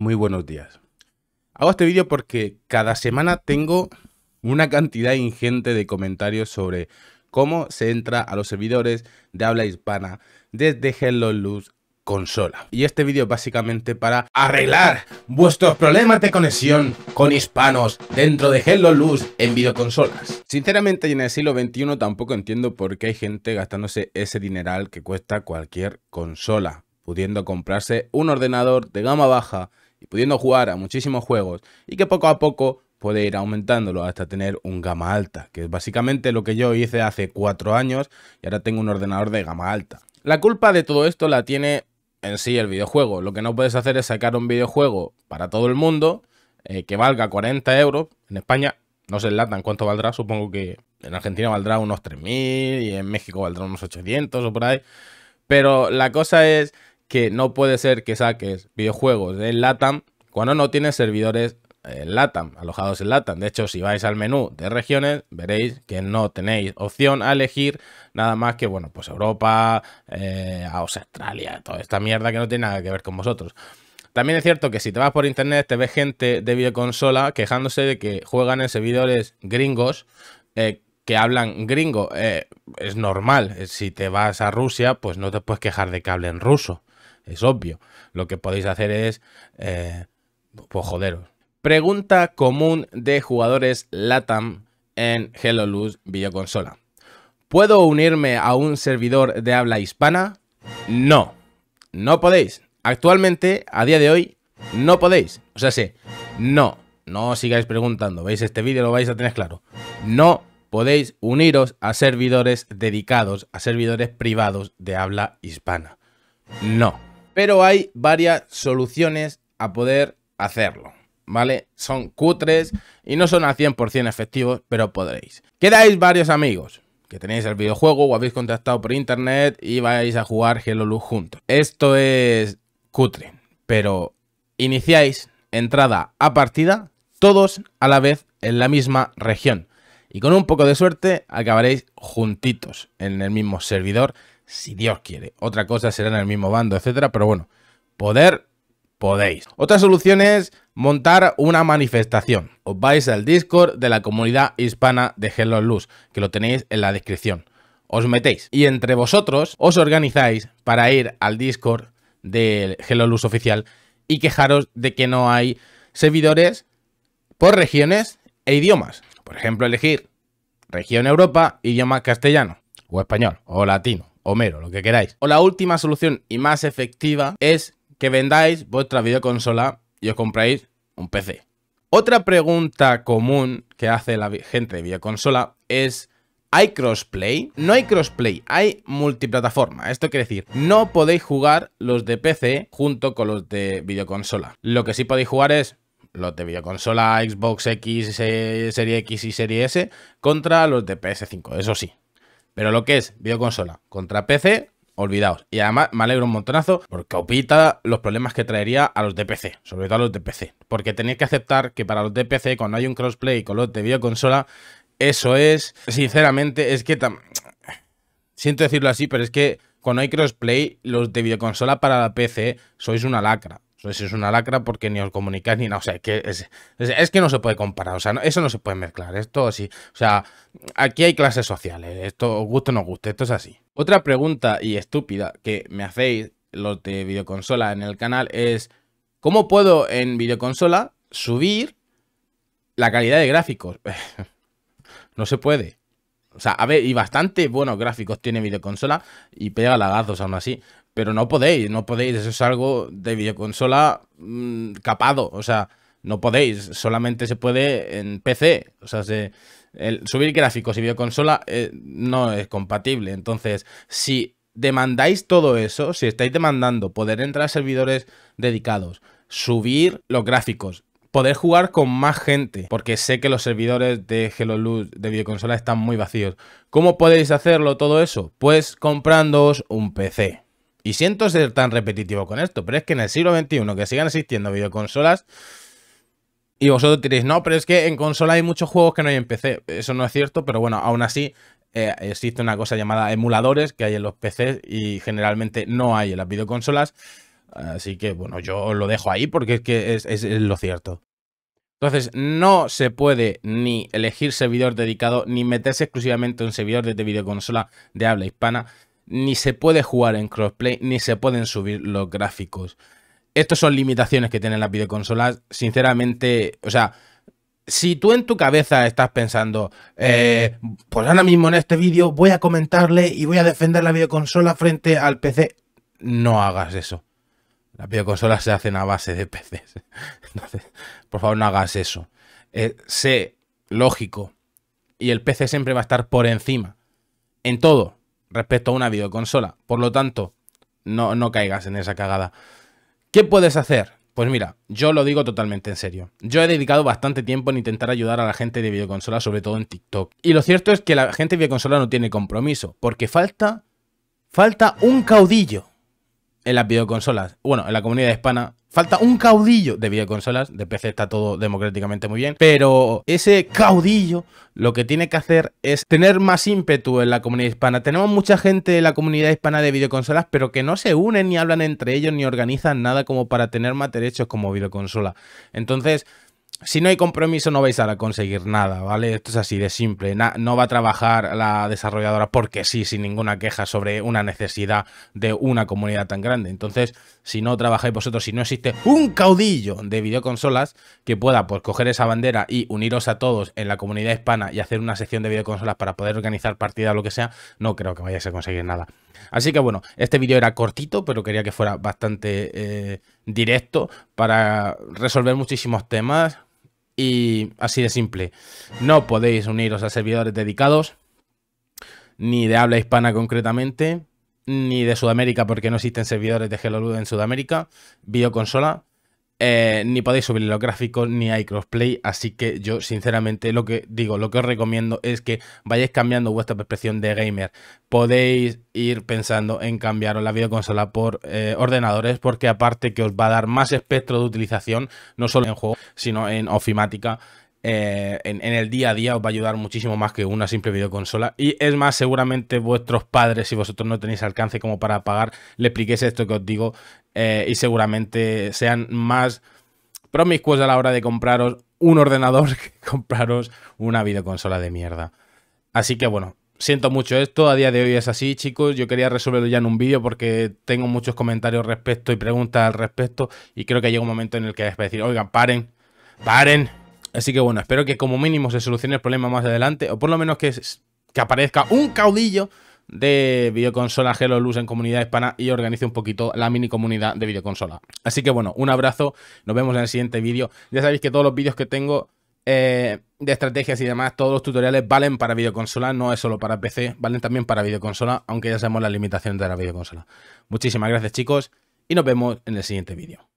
muy buenos días. Hago este vídeo porque cada semana tengo una cantidad ingente de comentarios sobre cómo se entra a los servidores de habla hispana desde Hello Luz consola. Y este vídeo es básicamente para arreglar vuestros problemas de conexión con hispanos dentro de Hello Luz en videoconsolas. Sinceramente, en el siglo XXI tampoco entiendo por qué hay gente gastándose ese dineral que cuesta cualquier consola, pudiendo comprarse un ordenador de gama baja y pudiendo jugar a muchísimos juegos y que poco a poco puede ir aumentándolo hasta tener un gama alta, que es básicamente lo que yo hice hace cuatro años y ahora tengo un ordenador de gama alta. La culpa de todo esto la tiene en sí el videojuego. Lo que no puedes hacer es sacar un videojuego para todo el mundo eh, que valga 40 euros. En España no se enlatan cuánto valdrá, supongo que en Argentina valdrá unos 3.000 y en México valdrá unos 800 o por ahí. Pero la cosa es que no puede ser que saques videojuegos de LATAM cuando no tienes servidores en eh, LATAM, alojados en LATAM. De hecho, si vais al menú de regiones, veréis que no tenéis opción a elegir nada más que, bueno, pues Europa, eh, Australia, toda esta mierda que no tiene nada que ver con vosotros. También es cierto que si te vas por internet te ves gente de videoconsola quejándose de que juegan en servidores gringos eh, que hablan gringo. es normal, si te vas a Rusia pues no te puedes quejar de que hablen ruso. Es obvio. Lo que podéis hacer es, eh, pues joderos. Pregunta común de jugadores LATAM en Luz videoconsola. ¿Puedo unirme a un servidor de habla hispana? No, no podéis. Actualmente, a día de hoy, no podéis. O sea, sí, no, no os sigáis preguntando. Veis este vídeo, lo vais a tener claro. No podéis uniros a servidores dedicados, a servidores privados de habla hispana. No. Pero hay varias soluciones a poder hacerlo. ¿Vale? Son cutres y no son al 100% efectivos, pero podréis. Quedáis varios amigos que tenéis el videojuego o habéis contactado por internet y vais a jugar Hello juntos. Esto es cutre, pero iniciáis entrada a partida todos a la vez en la misma región. Y con un poco de suerte acabaréis juntitos en el mismo servidor si Dios quiere. Otra cosa será en el mismo bando, etcétera, pero bueno, poder podéis. Otra solución es montar una manifestación. Os vais al Discord de la comunidad hispana de Hello Luz, que lo tenéis en la descripción. Os metéis y entre vosotros os organizáis para ir al Discord del Hello Luz oficial y quejaros de que no hay servidores por regiones e idiomas. Por ejemplo, elegir región Europa, idioma castellano o español o latino Homero, lo que queráis. O la última solución y más efectiva es que vendáis vuestra videoconsola y os compráis un PC. Otra pregunta común que hace la gente de videoconsola es ¿Hay crossplay? No hay crossplay, hay multiplataforma. Esto quiere decir, no podéis jugar los de PC junto con los de videoconsola. Lo que sí podéis jugar es los de videoconsola, Xbox X, eh, Serie X y Serie S contra los de PS5, eso sí. Pero lo que es videoconsola contra PC, olvidaos. Y además me alegro un montonazo porque opita los problemas que traería a los de PC, sobre todo a los de PC. Porque tenéis que aceptar que para los de PC, cuando hay un crossplay con los de videoconsola, eso es, sinceramente, es que... Siento decirlo así, pero es que cuando hay crossplay, los de videoconsola para la PC sois una lacra. Eso es una lacra porque ni os comunicáis ni nada. O sea, que es, es, que no se puede comparar. O sea, eso no se puede mezclar. Esto sí, O sea, aquí hay clases sociales. Esto, o no guste. Esto es así. Otra pregunta y estúpida que me hacéis los de videoconsola en el canal es: ¿Cómo puedo en videoconsola subir la calidad de gráficos? no se puede. O sea, a ver, y bastante buenos gráficos tiene videoconsola y pega lagazos aún así. Pero no podéis, no podéis, eso es algo de videoconsola mm, capado, o sea, no podéis, solamente se puede en PC, o sea, subir gráficos y videoconsola eh, no es compatible. Entonces, si demandáis todo eso, si estáis demandando poder entrar a servidores dedicados, subir los gráficos, poder jugar con más gente, porque sé que los servidores de Hello de videoconsola están muy vacíos. ¿Cómo podéis hacerlo todo eso? Pues comprándoos un PC. Y siento ser tan repetitivo con esto, pero es que en el siglo XXI que sigan existiendo videoconsolas y vosotros diréis, no, pero es que en consola hay muchos juegos que no hay en PC. Eso no es cierto, pero bueno, aún así eh, existe una cosa llamada emuladores que hay en los PCs y generalmente no hay en las videoconsolas. Así que bueno, yo lo dejo ahí porque es que es, lo cierto. Entonces, no se puede ni elegir servidor dedicado ni meterse exclusivamente en servidor de videoconsola de habla hispana ni se puede jugar en crossplay, ni se pueden subir los gráficos. Estas son limitaciones que tienen las videoconsolas. Sinceramente, o sea, si tú en tu cabeza estás pensando, eh, pues ahora mismo en este vídeo voy a comentarle y voy a defender la videoconsola frente al PC, no hagas eso. Las videoconsolas se hacen a base de PCs. Entonces, por favor, no hagas eso. Eh, sé lógico. Y el PC siempre va a estar por encima. En todo respecto a una videoconsola. Por lo tanto, no, no caigas en esa cagada. ¿Qué puedes hacer? Pues mira, yo lo digo totalmente en serio. Yo he dedicado bastante tiempo en intentar ayudar a la gente de videoconsola, sobre todo en TikTok. Y lo cierto es que la gente de videoconsola no tiene compromiso, porque falta, falta un caudillo en las videoconsolas. Bueno, en la comunidad hispana Falta un caudillo de videoconsolas, de PC está todo democráticamente muy bien, pero ese caudillo lo que tiene que hacer es tener más ímpetu en la comunidad hispana. Tenemos mucha gente en la comunidad hispana de videoconsolas, pero que no se unen ni hablan entre ellos ni organizan nada como para tener más derechos como videoconsola. Entonces, si no hay compromiso no vais a conseguir nada, ¿vale? Esto es así de simple. no va a trabajar la desarrolladora porque sí, sin ninguna queja sobre una necesidad de una comunidad tan grande. Entonces, si no trabajáis vosotros, si no existe un caudillo de videoconsolas que pueda pues, coger esa bandera y uniros a todos en la comunidad hispana y hacer una sección de videoconsolas para poder organizar partidas o lo que sea, no creo que vayáis a conseguir nada. Así que bueno, este vídeo era cortito, pero quería que fuera bastante eh, directo para resolver muchísimos temas y así de simple. No podéis uniros a servidores dedicados, ni de habla hispana concretamente, ni de Sudamérica porque no existen servidores de Hello en Sudamérica, Bioconsola. Eh, ni podéis subir los gráficos ni hay crossplay, así que yo sinceramente lo que digo, lo que os recomiendo es que vayáis cambiando vuestra percepción de gamer. Podéis ir pensando en cambiaros la videoconsola por eh, ordenadores porque aparte que os va a dar más espectro de utilización, no solo en juego, sino en ofimática. Eh, en, el día a día os va a ayudar muchísimo más que una simple videoconsola. Y es más, seguramente vuestros padres, si vosotros no tenéis alcance como para pagar, le expliquéis esto que os digo eh, y seguramente sean más promiscuos a la hora de compraros un ordenador que compraros una videoconsola de mierda. Así que bueno, siento mucho esto, a día de hoy es así, chicos. Yo quería resolverlo ya en un vídeo porque tengo muchos comentarios respecto y preguntas al respecto y creo que llega un momento en el que es a decir, oigan, paren, paren. Así que bueno, espero que como mínimo se solucione el problema más adelante, o por lo menos que, aparezca un caudillo de videoconsola Hello Luz en comunidad hispana y organice un poquito la mini comunidad de videoconsola. Así que bueno, un abrazo, nos vemos en el siguiente vídeo. Ya sabéis que todos los vídeos que tengo eh, de estrategias y demás, todos los tutoriales valen para videoconsola, no es solo para PC, valen también para videoconsola, aunque ya sabemos las limitaciones de la videoconsola. Muchísimas gracias chicos y nos vemos en el siguiente vídeo.